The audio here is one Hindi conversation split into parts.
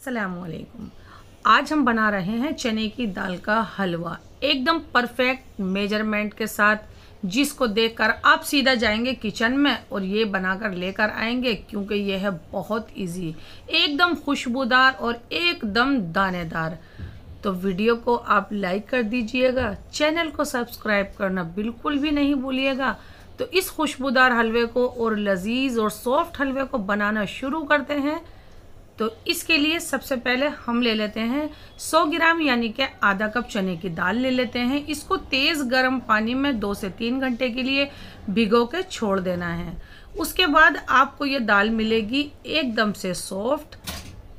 असलकुम आज हम बना रहे हैं चने की दाल का हलवा एकदम परफेक्ट मेजरमेंट के साथ जिसको देखकर आप सीधा जाएंगे किचन में और ये बनाकर लेकर आएंगे क्योंकि यह है बहुत इजी एकदम खुशबूदार और एकदम दानेदार तो वीडियो को आप लाइक कर दीजिएगा चैनल को सब्सक्राइब करना बिल्कुल भी नहीं भूलिएगा तो इस खुशबूदार हलवे को और लजीज और सॉफ्ट हलवे को बनाना शुरू करते हैं तो इसके लिए सबसे पहले हम ले लेते हैं 100 ग्राम यानी कि आधा कप चने की दाल ले लेते हैं इसको तेज़ गर्म पानी में दो से तीन घंटे के लिए भिगो के छोड़ देना है उसके बाद आपको ये दाल मिलेगी एकदम से सॉफ्ट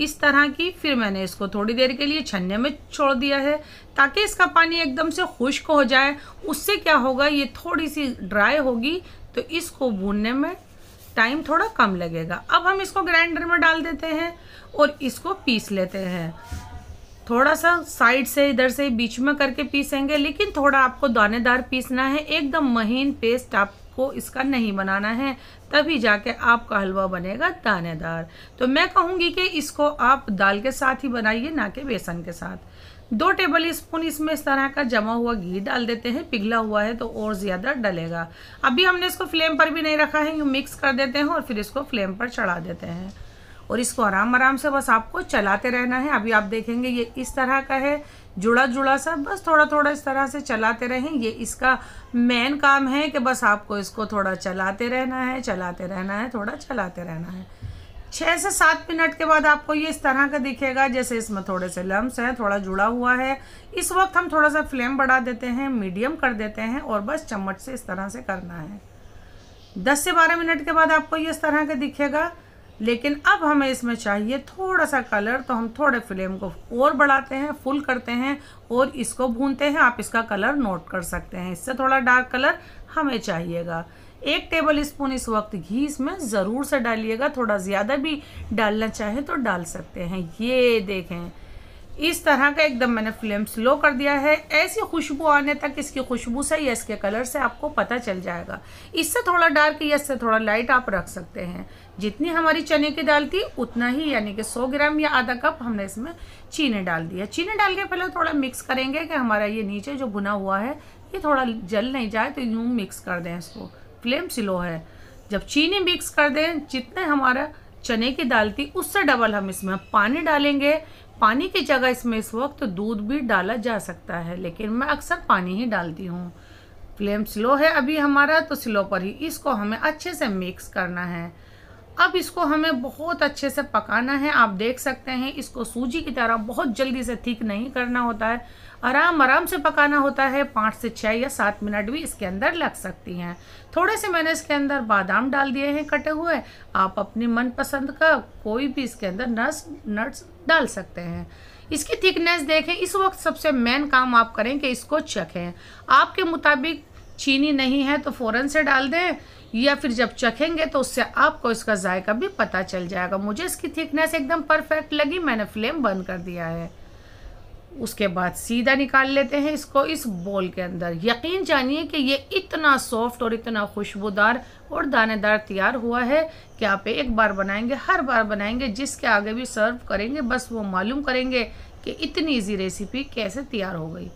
इस तरह की फिर मैंने इसको थोड़ी देर के लिए छन्ने में छोड़ दिया है ताकि इसका पानी एकदम से खुश्क हो जाए उससे क्या होगा ये थोड़ी सी ड्राई होगी तो इसको भूनने में टाइम थोड़ा कम लगेगा अब हम इसको ग्राइंडर में डाल देते हैं और इसको पीस लेते हैं थोड़ा सा साइड से इधर से बीच में करके पीसेंगे लेकिन थोड़ा आपको दानेदार पीसना है एकदम महीन पेस्ट आपको इसका नहीं बनाना है तभी जाके आपका हलवा बनेगा दानेदार तो मैं कहूँगी कि इसको आप दाल के साथ ही बनाइए ना कि बेसन के साथ दो टेबल स्पून इसमें इस तरह का जमा हुआ घी डाल देते हैं पिघला हुआ है तो और ज़्यादा डलेगा अभी हमने इसको फ्लेम पर भी नहीं रखा है यूँ मिक्स कर देते हैं और फिर इसको फ्लेम पर चढ़ा देते हैं और इसको आराम आराम से बस आपको चलाते रहना है अभी आप देखेंगे ये इस तरह का है जुड़ा जुड़ा सा बस थोड़ा थोड़ा इस तरह से चलाते रहें ये इसका मेन काम है कि बस आपको इसको थोड़ा चलाते रहना है चलाते रहना है थोड़ा चलाते रहना है छः से सात मिनट के बाद आपको ये इस तरह का दिखेगा जैसे इसमें थोड़े से लम्स हैं थोड़ा जुड़ा हुआ है इस वक्त हम थोड़ा सा फ्लेम बढ़ा देते हैं मीडियम कर देते हैं और बस चम्मच से इस तरह से करना है दस से बारह मिनट के बाद आपको ये इस तरह का दिखेगा लेकिन अब हमें इसमें चाहिए थोड़ा सा कलर तो हम थोड़े फ्लेम को और बढ़ाते हैं फुल करते हैं और इसको भूनते हैं आप इसका कलर नोट कर सकते हैं इससे थोड़ा डार्क कलर हमें चाहिएगा एक टेबल स्पून इस वक्त घी इसमें ज़रूर से डालिएगा थोड़ा ज़्यादा भी डालना चाहें तो डाल सकते हैं ये देखें इस तरह का एकदम मैंने फ्लेम स्लो कर दिया है ऐसी खुशबू आने तक इसकी खुशबू से या इसके कलर से आपको पता चल जाएगा इससे थोड़ा डार्क या इससे थोड़ा लाइट आप रख सकते हैं जितनी हमारी चने की दाल थी उतना ही यानी कि 100 ग्राम या आधा कप हमने इसमें चीनी डाल दिया चीनी डाल के पहले थोड़ा मिक्स करेंगे कि हमारा ये नीचे जो भुना हुआ है ये थोड़ा जल नहीं जाए तो यूँ मिक्स कर दें इसको फ्लेम स्लो है जब चीनी मिक्स कर दें जितने हमारा चने की दाल थी उससे डबल हम इसमें पानी डालेंगे पानी की जगह इसमें इस वक्त दूध भी डाला जा सकता है लेकिन मैं अक्सर पानी ही डालती हूँ फ्लेम स्लो है अभी हमारा तो स्लो पर ही इसको हमें अच्छे से मिक्स करना है अब इसको हमें बहुत अच्छे से पकाना है आप देख सकते हैं इसको सूजी की तरह बहुत जल्दी से थिक नहीं करना होता है आराम आराम से पकाना होता है पाँच से छः या सात मिनट भी इसके अंदर लग सकती हैं थोड़े से मैंने इसके अंदर बादाम डाल दिए हैं कटे हुए आप अपनी मनपसंद का कोई भी इसके अंदर नट्स नट्स डाल सकते हैं इसकी थिकनेस देखें इस वक्त सबसे मेन काम आप करें कि इसको चखें आपके मुताबिक चीनी नहीं है तो फ़ौरन से डाल दें या फिर जब चखेंगे तो उससे आपको इसका जायका भी पता चल जाएगा मुझे इसकी थिकनेस एकदम परफेक्ट लगी मैंने फ्लेम बंद कर दिया है उसके बाद सीधा निकाल लेते हैं इसको इस बोल के अंदर यकीन जानिए कि ये इतना सॉफ्ट और इतना खुशबूदार और दानेदार तैयार हुआ है कि आप एक बार बनाएंगे हर बार बनाएंगे जिसके आगे भी सर्व करेंगे बस वो मालूम करेंगे कि इतनी इजी रेसिपी कैसे तैयार हो गई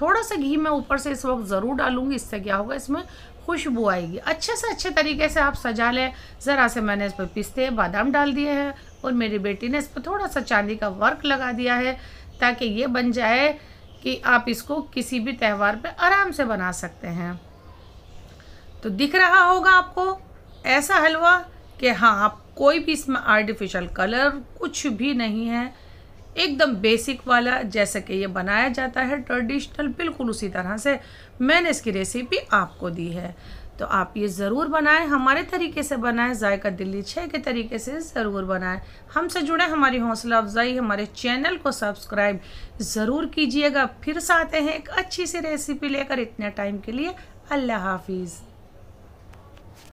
थोड़ा सा घी मैं ऊपर से इस वक्त ज़रूर डालूंगी इससे क्या होगा इसमें खुशबू आएगी अच्छे से अच्छे तरीके से आप सजा लें ज़रा से मैंने इस पर पिस्ते बादाम डाल दिए हैं और मेरी बेटी ने इस पर थोड़ा सा चांदी का वर्क लगा दिया है ताकि ये बन जाए कि आप इसको किसी भी त्यौहार पर आराम से बना सकते हैं तो दिख रहा होगा आपको ऐसा हलवा कि हाँ आप कोई भी इसमें आर्टिफिशियल कलर कुछ भी नहीं है एकदम बेसिक वाला जैसे कि ये बनाया जाता है ट्रेडिशनल बिल्कुल उसी तरह से मैंने इसकी रेसिपी आपको दी है तो आप ये ज़रूर बनाएं हमारे तरीके से बनाएं जायका दिल्ली छः के तरीके से ज़रूर बनाएं हमसे जुड़े हमारी हौसला अफजाई हमारे चैनल को सब्सक्राइब ज़रूर कीजिएगा फिर से आते हैं एक अच्छी सी रेसिपी लेकर इतने टाइम के लिए अल्लाह हाफिज़